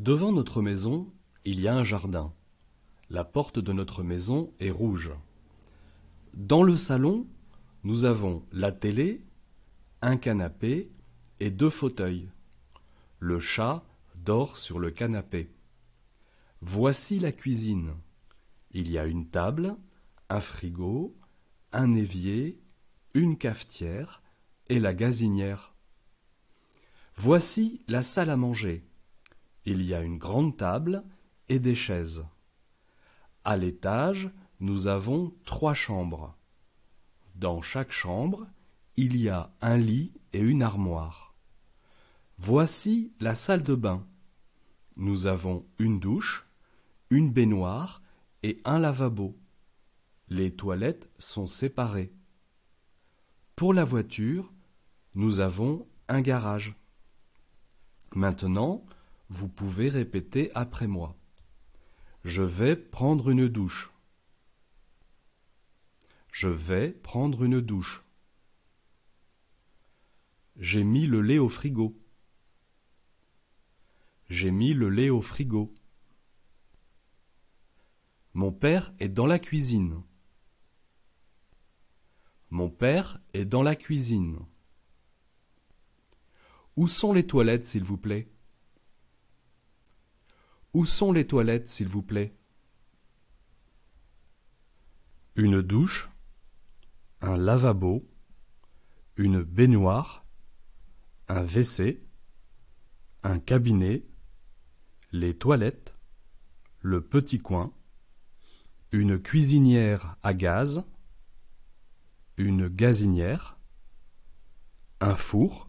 Devant notre maison, il y a un jardin. La porte de notre maison est rouge. Dans le salon, nous avons la télé, un canapé et deux fauteuils. Le chat dort sur le canapé. Voici la cuisine. Il y a une table, un frigo, un évier, une cafetière et la gazinière. Voici la salle à manger. Il y a une grande table et des chaises. À l'étage, nous avons trois chambres. Dans chaque chambre, il y a un lit et une armoire. Voici la salle de bain. Nous avons une douche, une baignoire et un lavabo. Les toilettes sont séparées. Pour la voiture, nous avons un garage. Maintenant, vous pouvez répéter après moi. Je vais prendre une douche. Je vais prendre une douche. J'ai mis le lait au frigo. J'ai mis le lait au frigo. Mon père est dans la cuisine. Mon père est dans la cuisine. Où sont les toilettes, s'il vous plaît où sont les toilettes, s'il vous plaît Une douche, un lavabo, une baignoire, un WC, un cabinet, les toilettes, le petit coin, une cuisinière à gaz, une gazinière, un four,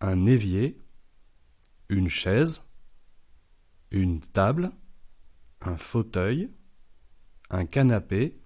un évier, une chaise, une table, un fauteuil, un canapé,